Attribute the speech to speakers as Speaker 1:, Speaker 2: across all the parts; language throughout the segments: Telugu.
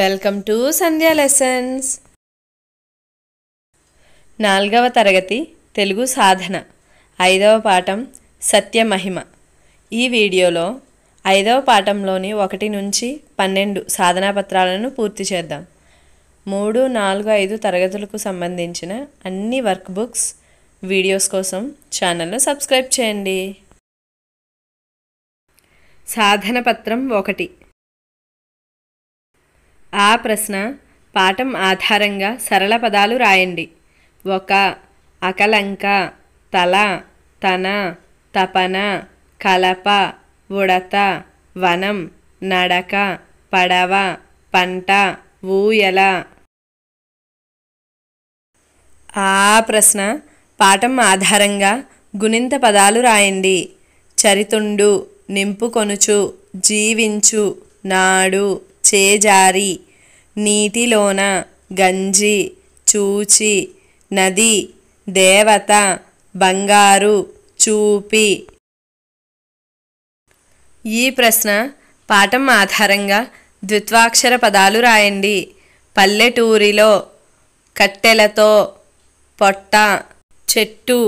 Speaker 1: వెల్కమ్ టు సంధ్యా లెసన్స్ నాలుగవ తరగతి తెలుగు సాధన ఐదవ పాఠం సత్యమహిమ ఈ వీడియోలో ఐదవ పాఠంలోని ఒకటి నుంచి పన్నెండు సాధనా పత్రాలను పూర్తి చేద్దాం మూడు నాలుగు ఐదు తరగతులకు సంబంధించిన అన్ని వర్క్ బుక్స్ వీడియోస్ కోసం ఛానల్ను సబ్స్క్రైబ్ చేయండి సాధన పత్రం ఒకటి ఆ ప్రశ్న పాఠం ఆధారంగా సరళ పదాలు రాయండి ఒక అకలంక తల తన తపన కలప ఉడత వనం నడక పడవ పంట ఊయల ఆ ప్రశ్న పాఠం ఆధారంగా గుణింత పదాలు రాయండి చరితుండు నింపుకొనుచు జీవించు నాడు చేజారి నీటిలోన గంజి చూచి నది దేవత బంగారు చూపి ఈ ప్రశ్న పాఠం ఆధారంగా ద్విత్వాక్షర పదాలు రాయండి పల్లెటూరిలో కట్టెలతో పొట్ట చెట్టు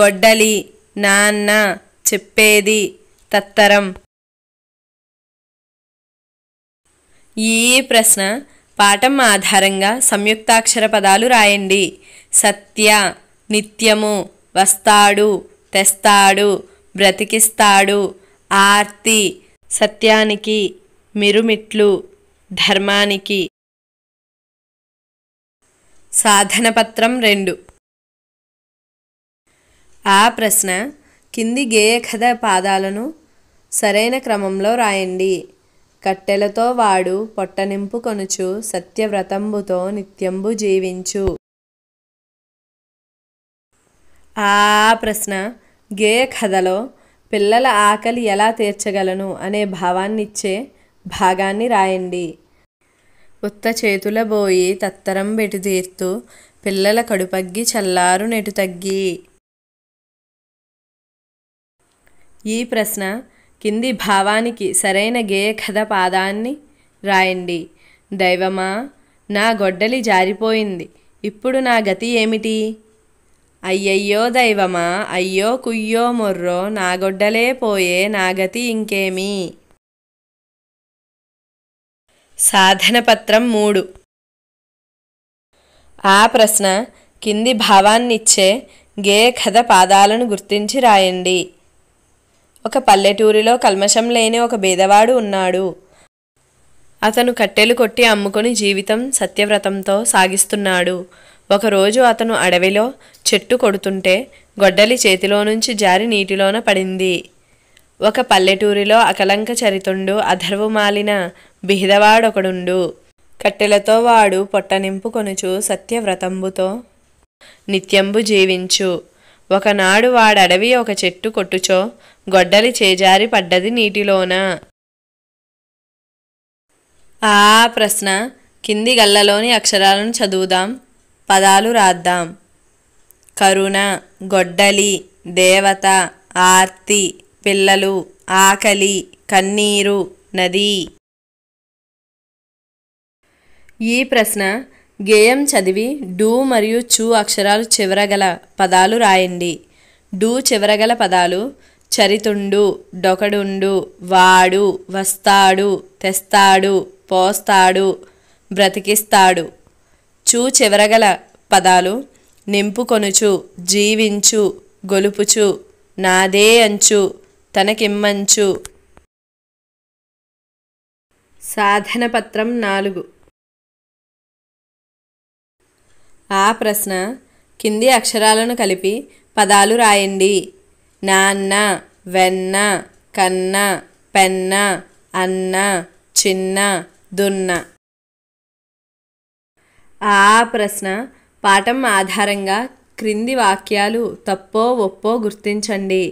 Speaker 1: గొడ్డలి నాన్న చెప్పేది తత్తరం ఈ ప్రశ్న పాఠం ఆధారంగా సంయుక్తాక్షర పదాలు రాయండి సత్య నిత్యము వస్తాడు తెస్తాడు బ్రతికిస్తాడు ఆర్తి సత్యానికి మిరుమిట్లు ధర్మానికి సాధనపత్రం రెండు ఆ ప్రశ్న కింది గేయ కథ పాదాలను సరైన క్రమంలో రాయండి కట్టెలతో వాడు పొట్టనింపు కొనుచు సత్యవ్రతంబుతో నిత్యంబు జీవించు ఆ ప్రశ్న గేయ కథలో పిల్లల ఆకలి ఎలా తీర్చగలను అనే భావాన్నిచ్చే భాగాన్ని రాయండి ఉత్త చేతుల బోయి తత్తరం బెటు తీర్తూ పిల్లల కడుపగ్గి చల్లారు నెటు తగ్గి ఈ ప్రశ్న కింది భావానికి సరైన గేయ కథ పాదాన్ని రాయండి దైవమా నా గొడ్డలి జారిపోయింది ఇప్పుడు నా గతి ఏమిటి అయ్యయ్యో దైవమా అయ్యో కుయ్యో మొర్రో నా గొడ్డలే పోయే నా గతి ఇంకేమి సాధనపత్రం మూడు ఆ ప్రశ్న కింది భావాన్నిచ్చే గేయ కథ పాదాలను గుర్తించి రాయండి ఒక పల్లెటూరిలో కల్మషం లేని ఒక బేదవాడు ఉన్నాడు అతను కట్టెలు కొట్టి అమ్ముకొని జీవితం సత్యవ్రతంతో సాగిస్తున్నాడు ఒకరోజు అతను అడవిలో చెట్టు కొడుతుంటే గొడ్డలి చేతిలో నుంచి జారి నీటిలోన పడింది ఒక పల్లెటూరిలో అకలంక చరితుండు అధర్వు మాలిన బిహిదవాడొకడుండు కట్టెలతో వాడు పొట్ట కొనుచు సత్యవ్రతంబుతో నిత్యంబు జీవించు ఒకనాడు వాడడవి ఒక చెట్టు కొట్టుచో గొడ్డలి చేజారి పడ్డది నీటిలోన ఆ ప్రశ్న కింది గల్లలోని అక్షరాలను చదువుదాం పదాలు రాద్దాం కరుణ గొడ్డలి దేవత ఆర్తి పిల్లలు ఆకలి కన్నీరు నది ఈ ప్రశ్న గేయం చదివి డూ మరియు చూ అక్షరాలు చివరగల పదాలు రాయండి డూ చివరగల పదాలు చరితుండు డొకడుండు వాడు వస్తాడు తెస్తాడు పోస్తాడు బ్రతికిస్తాడు చూ చివరగల పదాలు నింపుకొనుచు జీవించు గొలుపుచు నాదే అంచు తనకిమ్మంచు సాధన పత్రం నాలుగు ఆ ప్రశ్న కింది అక్షరాలను కలిపి పదాలు రాయండి నాన్న వెన్న కన్న పెన్న అన్న చిన్న దున్న ఆ ప్రశ్న పాఠం ఆధారంగా క్రింది వాక్యాలు తప్పో ఒప్పో గుర్తించండి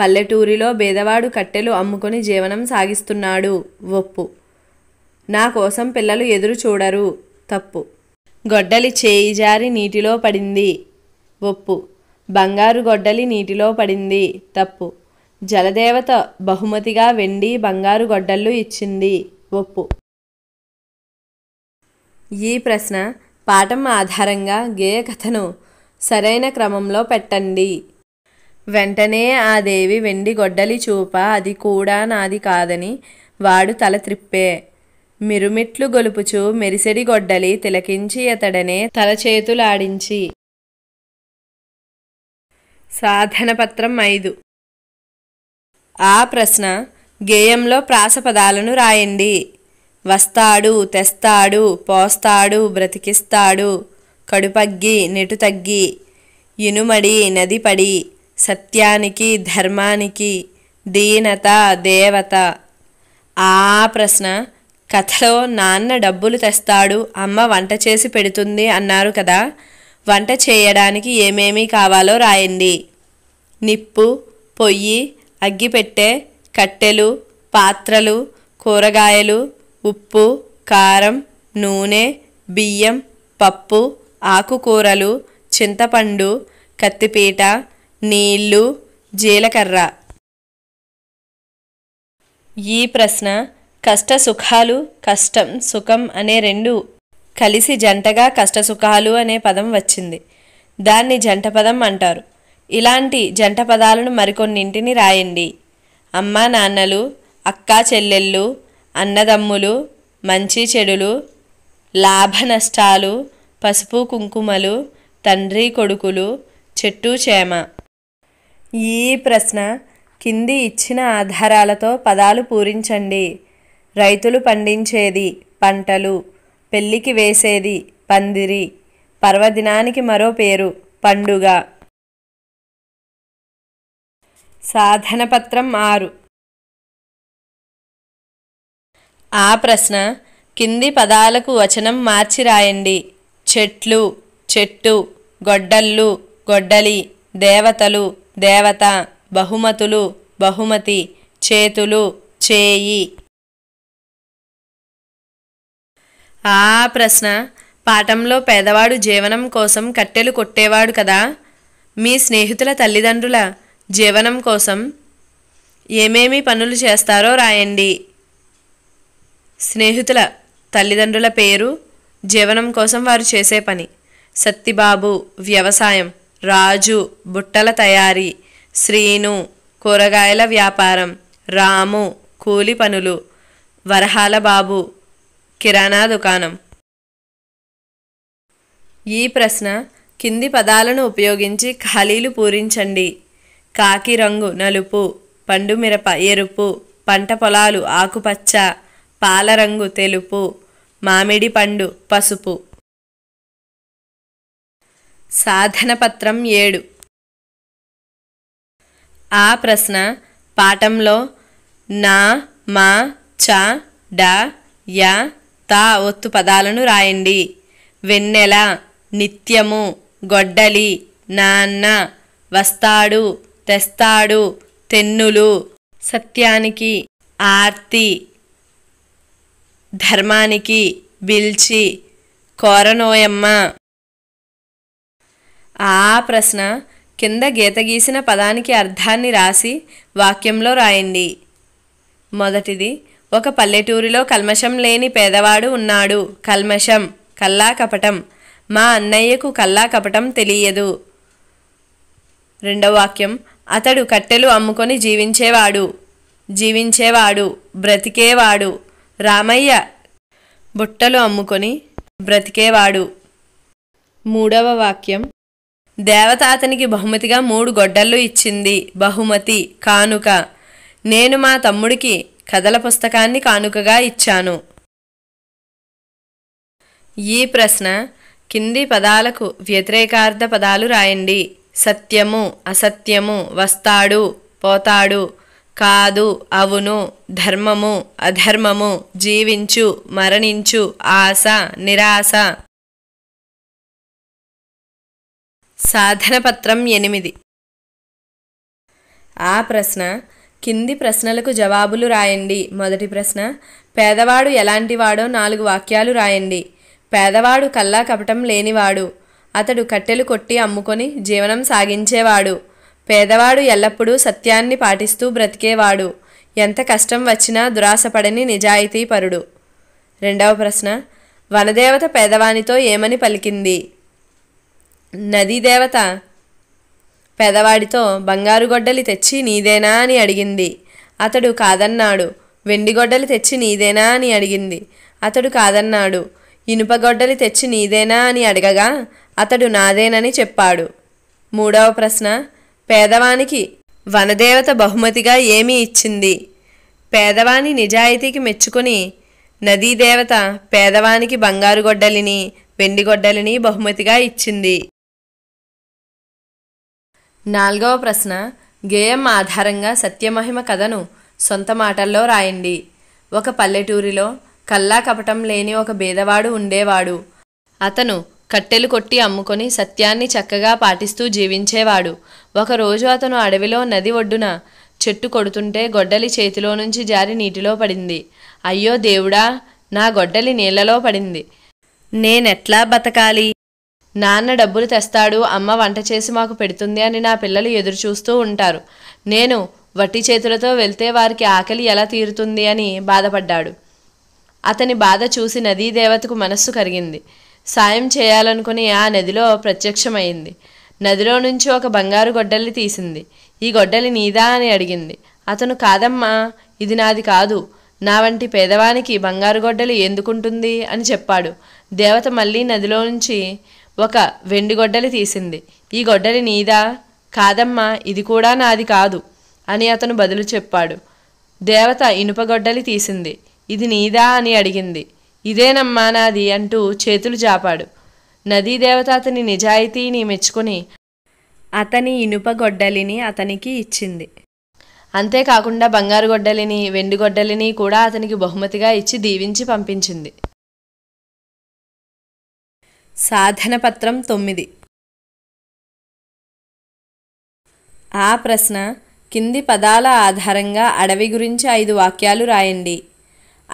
Speaker 1: పల్లెటూరిలో బేదవాడు కట్టెలు అమ్ముకొని జీవనం సాగిస్తున్నాడు ఒప్పు నా కోసం పిల్లలు ఎదురు చూడరు తప్పు గొడ్డలి చేయి జారి నీటిలో పడింది ఒప్పు బంగారు గొడ్డలి నీటిలో పడింది తప్పు జలదేవత బహుమతిగా వెండి బంగారు గొడ్డళ్ళు ఇచ్చింది ఒప్పు ఈ ప్రశ్న పాఠం ఆధారంగా గేయ కథను సరైన క్రమంలో పెట్టండి వెంటనే ఆ దేవి వెండి గొడ్డలి చూప అది కూడా నాది కాదని వాడు తల త్రిప్పే మిరుమిట్లు గొలుపుచు మెరిసెడి గొడ్డలి తిలకించి అతడనే తలచేతులాడించి సాధనపత్రం ఐదు ఆ ప్రశ్న గేయంలో ప్రాసపదాలను రాయండి వస్తాడు తెస్తాడు పోస్తాడు బ్రతికిస్తాడు కడుపగ్గి తగ్గి ఇనుమడి నదిపడి సత్యానికి ధర్మానికి దీనత దేవత ఆ ప్రశ్న కథలో నాన్న డబ్బులు తెస్తాడు అమ్మ వంట చేసి పెడుతుంది అన్నారు కదా వంట చేయడానికి ఏమేమి కావాలో రాయండి నిప్పు పొయ్యి అగ్గిపెట్టె కట్టెలు పాత్రలు కూరగాయలు ఉప్పు కారం నూనె బియ్యం పప్పు ఆకుకూరలు చింతపండు కత్తిపీట నీళ్ళు జీలకర్ర ఈ ప్రశ్న కష్ట సుఖాలు కష్టం సుఖం అనే రెండు కలిసి జంటగా కష్ట సుఖాలు అనే పదం వచ్చింది దాన్ని జంట పదం అంటారు ఇలాంటి జంట పదాలను మరికొన్నింటిని రాయండి అమ్మ నాన్నలు అక్కా చెల్లెళ్ళు అన్నదమ్ములు మంచి చెడులు లాభ నష్టాలు పసుపు కుంకుమలు తండ్రి కొడుకులు చెట్టు చేమ ఈ ప్రశ్న కింది ఇచ్చిన ఆధారాలతో పదాలు పూరించండి రైతులు పండించేది పంటలు పెళ్ళికి వేసేది పందిరి పర్వదినానికి మరో పేరు పండుగ సాధనపత్రం ఆరు ఆ ప్రశ్న కింది పదాలకు వచనం మార్చి రాయండి చెట్లు చెట్టు గొడ్డళ్ళు గొడ్డలి దేవతలు దేవత బహుమతులు బహుమతి చేతులు చేయి ఆ ప్రశ్న పాఠంలో పేదవాడు జీవనం కోసం కట్టెలు కొట్టేవాడు కదా మీ స్నేహితుల తల్లిదండ్రుల జీవనం కోసం ఏమేమి పనులు చేస్తారో రాయండి స్నేహితుల తల్లిదండ్రుల పేరు జీవనం కోసం వారు చేసే పని సత్తిబాబు వ్యవసాయం రాజు బుట్టల తయారీ శ్రీను కూరగాయల వ్యాపారం రాము కూలి పనులు వరహాల బాబు కిరాణా దుకాణం ఈ ప్రశ్న కింది పదాలను ఉపయోగించి ఖాళీలు పూరించండి కాకి రంగు నలుపు పండు మిరప ఎరుపు పంట పొలాలు ఆకుపచ్చ పాలరంగు తెలుపు మామిడి పండు పసుపు సాధనపత్రం ఏడు ఆ ప్రశ్న పాఠంలో నా మా చ డ య తా ఒత్తు పదాలను రాయండి వెన్నెల నిత్యము గొడ్డలి నాన్న వస్తాడు తెస్తాడు తెన్నులు సత్యానికి ఆర్తి ధర్మానికి బిల్చి కోరనోయమ్మ ఆ ప్రశ్న కింద గీత గీసిన పదానికి అర్థాన్ని రాసి వాక్యంలో రాయండి మొదటిది ఒక పల్లెటూరిలో కల్మషం లేని పేదవాడు ఉన్నాడు కల్మషం కల్లా కపటం మా అన్నయ్యకు కల్లా కపటం తెలియదు రెండవ వాక్యం అతడు కట్టెలు అమ్ముకొని జీవించేవాడు జీవించేవాడు బ్రతికేవాడు రామయ్య బుట్టలు అమ్ముకొని బ్రతికేవాడు మూడవ వాక్యం దేవత అతనికి బహుమతిగా మూడు గొడ్డళ్ళు ఇచ్చింది బహుమతి కానుక నేను మా తమ్ముడికి కథల పుస్తకాన్ని కానుకగా ఇచ్చాను ఈ ప్రశ్న కింది పదాలకు వ్యతిరేకార్థ పదాలు రాయండి సత్యము అసత్యము వస్తాడు పోతాడు కాదు అవును ధర్మము అధర్మము జీవించు మరణించు ఆశ నిరాశ సాధన పత్రం ఎనిమిది ఆ ప్రశ్న కింది ప్రశ్నలకు జవాబులు రాయండి మొదటి ప్రశ్న పేదవాడు ఎలాంటివాడో నాలుగు వాక్యాలు రాయండి పేదవాడు కల్లా కపటం లేనివాడు అతడు కట్టెలు కొట్టి అమ్ముకొని జీవనం సాగించేవాడు పేదవాడు ఎల్లప్పుడూ సత్యాన్ని పాటిస్తూ బ్రతికేవాడు ఎంత కష్టం వచ్చినా దురాశపడని నిజాయితీపరుడు రెండవ ప్రశ్న వనదేవత పేదవానితో ఏమని పలికింది నదీదేవత పెదవాడితో బంగారు గొడ్డలి తెచ్చి నీదేనా అని అడిగింది అతడు కాదన్నాడు వెండి గొడ్డలి తెచ్చి నీదేనా అని అడిగింది అతడు కాదన్నాడు ఇనుపగొడ్డలి తెచ్చి నీదేనా అని అడగగా అతడు నాదేనని చెప్పాడు మూడవ ప్రశ్న పేదవానికి వనదేవత బహుమతిగా ఏమి ఇచ్చింది పేదవాని నిజాయితీకి మెచ్చుకుని నదీదేవత పేదవానికి బంగారు గొడ్డలిని వెండి గొడ్డలిని బహుమతిగా ఇచ్చింది నాలుగవ ప్రశ్న గేయం ఆధారంగా సత్యమహిమ కథను సొంత మాటల్లో రాయండి ఒక పల్లెటూరిలో కల్లా కపటం లేని ఒక భేదవాడు ఉండేవాడు అతను కట్టెలు కొట్టి అమ్ముకొని సత్యాన్ని చక్కగా పాటిస్తూ జీవించేవాడు ఒకరోజు అతను అడవిలో నది ఒడ్డున చెట్టు కొడుతుంటే గొడ్డలి చేతిలో నుంచి జారి నీటిలో పడింది అయ్యో దేవుడా నా గొడ్డలి నీళ్లలో పడింది నేనెట్లా బతకాలి నాన్న డబ్బులు తెస్తాడు అమ్మ వంట చేసి మాకు పెడుతుంది అని నా పిల్లలు ఎదురు చూస్తూ ఉంటారు నేను వట్టి చేతులతో వెళ్తే వారికి ఆకలి ఎలా తీరుతుంది అని బాధపడ్డాడు అతని బాధ చూసి నదీ దేవతకు మనస్సు కరిగింది సాయం చేయాలనుకుని ఆ నదిలో ప్రత్యక్షమైంది నదిలో నుంచి ఒక బంగారు గొడ్డలి తీసింది ఈ గొడ్డలి నీదా అని అడిగింది అతను కాదమ్మా ఇది నాది కాదు నా వంటి పేదవానికి బంగారు గొడ్డలి ఎందుకుంటుంది అని చెప్పాడు దేవత మళ్ళీ నదిలో నుంచి ఒక వెండి గొడ్డలి తీసింది ఈ గొడ్డలి నీదా కాదమ్మా ఇది కూడా నాది కాదు అని అతను బదులు చెప్పాడు దేవత ఇనుపగొడ్డలి తీసింది ఇది నీదా అని అడిగింది ఇదేనమ్మా నాది అంటూ చేతులు జాపాడు నదీ దేవత అతని నిజాయితీని మెచ్చుకుని అతని ఇనుపగొడ్డలిని అతనికి ఇచ్చింది అంతేకాకుండా బంగారు గొడ్డలిని వెండి గొడ్డలిని కూడా అతనికి బహుమతిగా ఇచ్చి దీవించి పంపించింది సాధన పత్రం తొమ్మిది ఆ ప్రశ్న కింది పదాల ఆధారంగా అడవి గురించి ఐదు వాక్యాలు రాయండి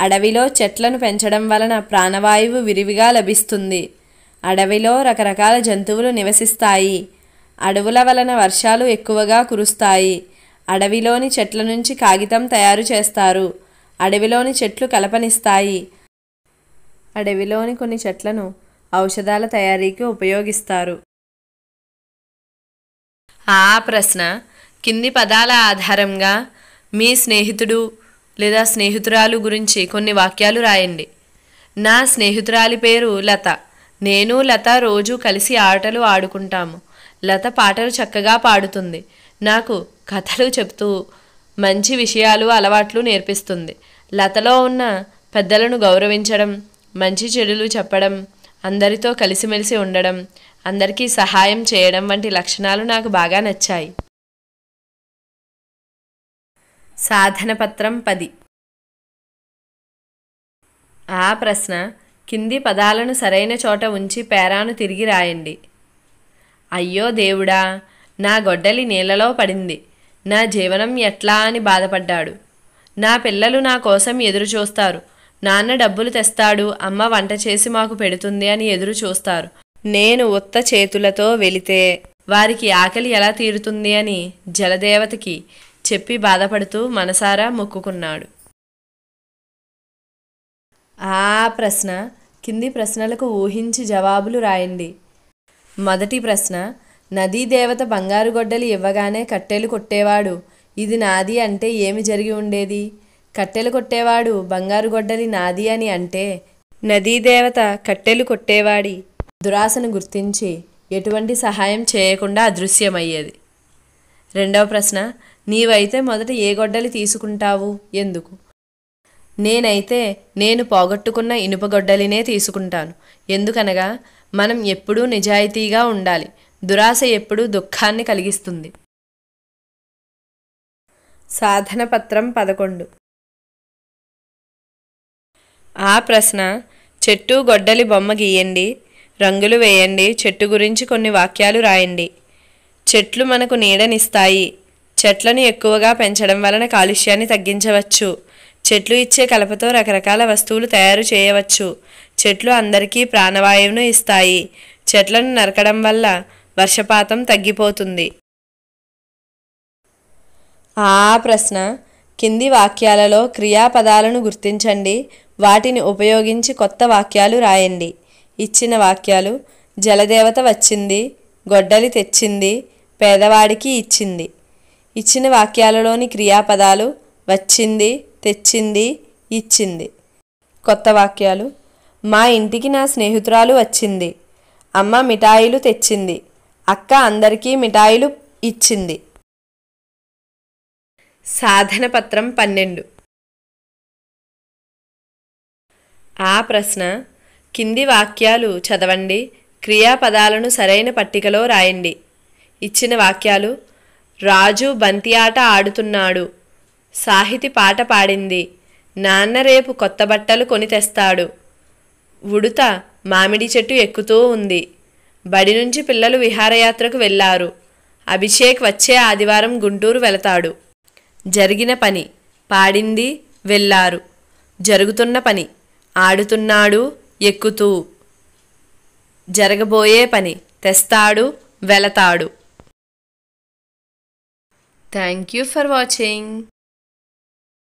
Speaker 1: అడవిలో చెట్లను పెంచడం వలన ప్రాణవాయువు విరివిగా లభిస్తుంది అడవిలో రకరకాల జంతువులు నివసిస్తాయి అడవుల వలన వర్షాలు ఎక్కువగా కురుస్తాయి అడవిలోని చెట్ల నుంచి కాగితం తయారు చేస్తారు అడవిలోని చెట్లు కలపనిస్తాయి అడవిలోని కొన్ని చెట్లను ఔషధాల తయారీకి ఉపయోగిస్తారు ఆ ప్రశ్న కింది పదాల ఆధారంగా మీ స్నేహితుడు లేదా స్నేహితురాలు గురించి కొన్ని వాక్యాలు రాయండి నా స్నేహితురాలి పేరు లత నేను లత రోజు కలిసి ఆటలు ఆడుకుంటాము లత పాటలు చక్కగా పాడుతుంది నాకు కథలు చెప్తూ మంచి విషయాలు అలవాట్లు నేర్పిస్తుంది లతలో ఉన్న పెద్దలను గౌరవించడం మంచి చెడులు చెప్పడం అందరితో కలిసిమెలిసి ఉండడం అందరికీ సహాయం చేయడం వంటి లక్షణాలు నాకు బాగా నచ్చాయి
Speaker 2: సాధన పత్రం పది
Speaker 1: ఆ ప్రశ్న కింది పదాలను సరైన చోట ఉంచి పేరాను తిరిగి రాయండి అయ్యో దేవుడా నా గొడ్డలి నీళ్ళలో పడింది నా జీవనం ఎట్లా అని బాధపడ్డాడు నా పిల్లలు నా కోసం ఎదురుచూస్తారు నాన్న డబ్బులు తెస్తాడు అమ్మ వంట చేసి మాకు పెడుతుంది అని ఎదురు చూస్తారు నేను ఉత్త చేతులతో వెళితే వారికి ఆకలి ఎలా తీరుతుంది అని జలదేవతకి చెప్పి బాధపడుతూ మనసారా మొక్కుకున్నాడు ఆ ప్రశ్న కింది ప్రశ్నలకు ఊహించి జవాబులు రాయండి మొదటి ప్రశ్న నదీ దేవత బంగారు గొడ్డలి ఇవ్వగానే కట్టెలు కొట్టేవాడు ఇది నాది అంటే ఏమి జరిగి ఉండేది కట్టెలు కొట్టేవాడు బంగారు గొడ్డలి నాది అని అంటే నదీదేవత కట్టెలు కొట్టేవాడి దురాశను గుర్తించి ఎటువంటి సహాయం చేయకుండా అదృశ్యమయ్యేది రెండవ ప్రశ్న నీవైతే మొదట ఏ గొడ్డలి తీసుకుంటావు ఎందుకు నేనైతే నేను పోగొట్టుకున్న ఇనుప గొడ్డలినే తీసుకుంటాను ఎందుకనగా మనం ఎప్పుడూ నిజాయితీగా ఉండాలి దురాశ ఎప్పుడూ దుఃఖాన్ని కలిగిస్తుంది సాధన పత్రం పదకొండు ఆ ప్రశ్న చెట్టు గొడ్డలి బొమ్మ గీయండి రంగులు వేయండి చెట్టు గురించి కొన్ని వాక్యాలు రాయండి చెట్లు మనకు నీడనిస్తాయి చెట్లను ఎక్కువగా పెంచడం వలన కాలుష్యాన్ని తగ్గించవచ్చు చెట్లు ఇచ్చే కలపతో రకరకాల వస్తువులు తయారు చేయవచ్చు చెట్లు అందరికీ ప్రాణవాయువును ఇస్తాయి చెట్లను నరకడం వల్ల వర్షపాతం తగ్గిపోతుంది ఆ ప్రశ్న కింది వాక్యాలలో క్రియాపదాలను గుర్తించండి వాటిని ఉపయోగించి కొత్త వాక్యాలు రాయండి ఇచ్చిన వాక్యాలు జలదేవత వచ్చింది గొడ్డలి తెచ్చింది పేదవాడికి ఇచ్చింది ఇచ్చిన వాక్యాలలోని క్రియాపదాలు వచ్చింది తెచ్చింది ఇచ్చింది కొత్త వాక్యాలు మా ఇంటికి నా స్నేహితురాలు వచ్చింది అమ్మ మిఠాయిలు తెచ్చింది అక్క అందరికీ మిఠాయిలు ఇచ్చింది
Speaker 2: సాధన పత్రం పన్నెండు
Speaker 1: ఆ ప్రశ్న కింది వాక్యాలు చదవండి క్రియాపదాలను సరైన పట్టికలో రాయండి ఇచ్చిన వాక్యాలు రాజు బంతి ఆట ఆడుతున్నాడు సాహితి పాట పాడింది నాన్న రేపు కొత్త బట్టలు కొని తెస్తాడు ఉడుత మామిడి చెట్టు ఎక్కుతూ ఉంది బడి నుంచి పిల్లలు విహారయాత్రకు వెళ్ళారు అభిషేక్ వచ్చే ఆదివారం గుంటూరు వెళతాడు జరిగిన పని పాడింది వెళ్ళారు జరుగుతున్న పని ఆడుతున్నాడు ఎక్కుతూ జరగబోయే పని తెస్తాడు వెళతాడు థ్యాంక్ యూ
Speaker 2: ఫర్ వాచింగ్